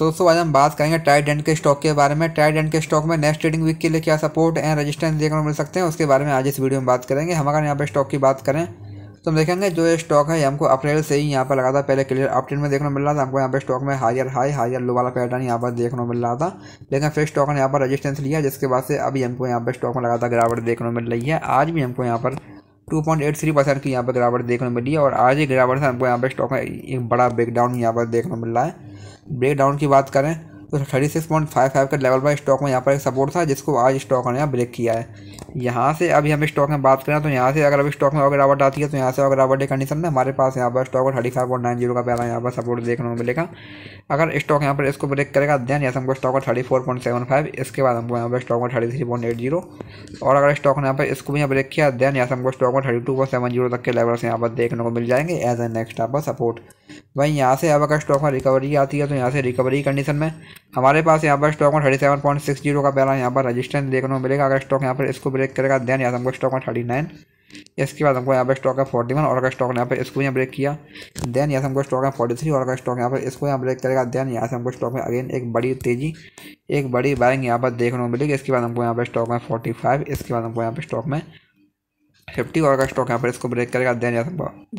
तो दोस्तों आज हम बात करेंगे टाइट एंड के स्टॉक के बारे में टाइट एंड के स्टॉक में नेक्स्ट ट्रेडिंग वीक के लिए क्या सपोर्ट एंड रेजिस्टेंस देखने को मिल सकते हैं उसके बारे में आज इस वीडियो में बात करेंगे हम अगर यहाँ पर स्टॉक की बात करें तो हम देखेंगे जो ये स्टॉक है हमको अप्रैल से ही यहाँ पर लगा था पहले क्लियर अपट्रेंड में देखने मिल रहा था हमको यहाँ पर स्टॉक में हायर हाई हायर लो वाला पैटर्न यहाँ पर देखने मिल रहा था लेकिन फिर स्टॉक ने यहाँ पर रजिस्टेंस लिया जिसके बाद से अभी हमको यहाँ पर स्टॉक में लगातार गिरावट देखने को मिल रही है आज भी हमको यहाँ पर two point eight three percent की यहाँ पर गिरावट देखने को मिली है और आज ही गिरावट से हमको यहाँ पर स्टॉक में एक बड़ा ब्रेकडाउन यहाँ पर देखने को मिल रहा है ब्रेकडाउन की बात करें तो thirty six point five five का लेवल पर स्टॉक में यहाँ पर एक सपोर्ट था जिसको आज स्टॉक ने यहाँ ब्रेक किया है यहाँ से अभी हम स्टॉक में बात करें तो यहाँ से अगर अभी स्टॉक में गिरावट आती है तो यहाँ से अगर गिरावट की कंडीशन में हमारे पास यहाँ पर stock thirty five point nine zero का पहला यहाँ पर सपोर्ट देखने को मिलेगा अगर स्टॉक यहाँ पर इसको ब्रेक करेगा ध्यान यहाँ से हमको stock thirty four point seven five इसके बाद हमको यहाँ पर stock thirty three point eight zero और अगर स्टॉक ने यहाँ पर इसको भी यहाँ ब्रेक किया ध्यान यहाँ से हमको stock thirty two point seven zero तक के लेवल से यहाँ पर देखने को मिल जाएंगे एज ए नेक्स्ट यहाँ पर सपोर्ट वहीं यहाँ से अब अगर स्टॉक में रिकवरी आती है तो यहाँ से रिकवरी कंडीशन में हमारे पास यहाँ पर स्टॉक में thirty seven point six zero का पहला यहाँ पर रजिस्टेंस देखने को मिलेगा अगर स्टॉक यहाँ पर इसको ब्रेक करेगा देन यहाँ हमको स्टॉक में थर्टी नाइन इसके बाद हमको यहाँ पर स्टॉक है फोर्टी वन और अगर स्टॉक यहाँ पर इसको यहाँ ब्रेक किया देन यहाँ से हमको स्टॉक है फोर्टी थ्री और अगर स्टॉक यहाँ पर इसको यहाँ ब्रेक करेगा देन यहाँ से हमको स्टॉक में अगेन एक बड़ी तेज़ी एक बड़ी बाइंग यहाँ पर देखने को मिलेगी इसके बाद हमको यहाँ पर स्टॉक में फोर्टी फाइव इसके बाद हमको यहाँ पर स्टॉक में फिफ्टी और का स्टॉक यहाँ पर इसको ब्रेक करेगा देन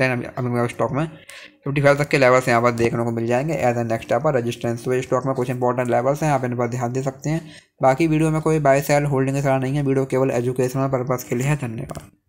देन अभी स्टॉक में फिफ्टी फाइव तक के लेवल्स यहाँ पर देखने को मिल जाएंगे एज ए नेक्स्ट यहाँ पर रजिस्टेंस तो स्टॉक में कुछ इंपॉर्टेंट लेवल्स हैं आप इन पर ध्यान दे सकते हैं बाकी वीडियो में कोई बाय सेल होल्डिंग सारा नहीं है वीडियो केवल एजुकेशनल पर्पज़ के लिए है धन्यवाद